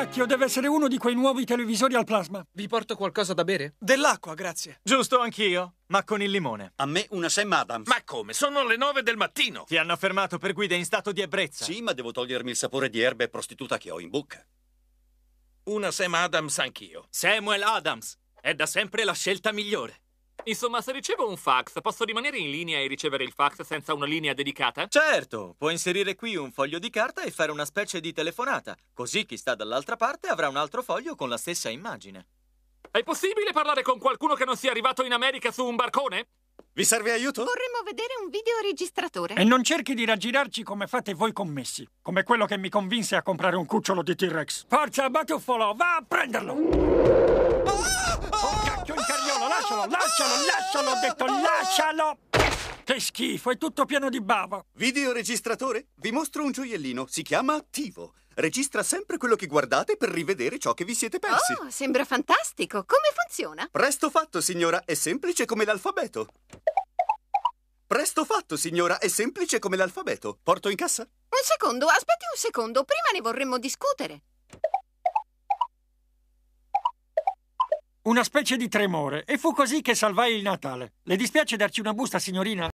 cacchio, deve essere uno di quei nuovi televisori al plasma. Vi porto qualcosa da bere? Dell'acqua, grazie. Giusto, anch'io, ma con il limone. A me una Sam Adams. Ma come? Sono le nove del mattino. Ti hanno fermato per guida in stato di ebbrezza. Sì, ma devo togliermi il sapore di erbe e prostituta che ho in bocca. Una Sam Adams anch'io. Samuel Adams. È da sempre la scelta migliore. Insomma, se ricevo un fax, posso rimanere in linea e ricevere il fax senza una linea dedicata? Certo, puoi inserire qui un foglio di carta e fare una specie di telefonata, così chi sta dall'altra parte avrà un altro foglio con la stessa immagine. È possibile parlare con qualcuno che non sia arrivato in America su un barcone? Vi serve aiuto? Vorremmo vedere un videoregistratore. E non cerchi di raggirarci come fate voi commessi, come quello che mi convinse a comprare un cucciolo di T-Rex. Forza, Batuffolo, va a prenderlo! lascialo, lascialo, lascialo, ho detto lascialo! Che schifo, è tutto pieno di bava. Videoregistratore, vi mostro un gioiellino, si chiama Attivo. Registra sempre quello che guardate per rivedere ciò che vi siete persi. Oh, sembra fantastico. Come funziona? Presto fatto, signora, è semplice come l'alfabeto. Presto fatto, signora, è semplice come l'alfabeto. Porto in cassa? Un secondo, aspetti un secondo, prima ne vorremmo discutere. una specie di tremore e fu così che salvai il Natale. Le dispiace darci una busta, signorina?